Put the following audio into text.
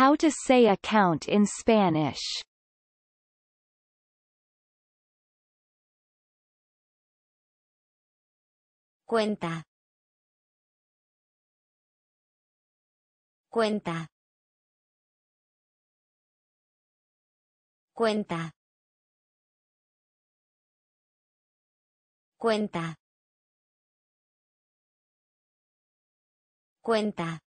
How to say account in Spanish Cuenta. Cuenta. Cuenta. Cuenta. Cuenta.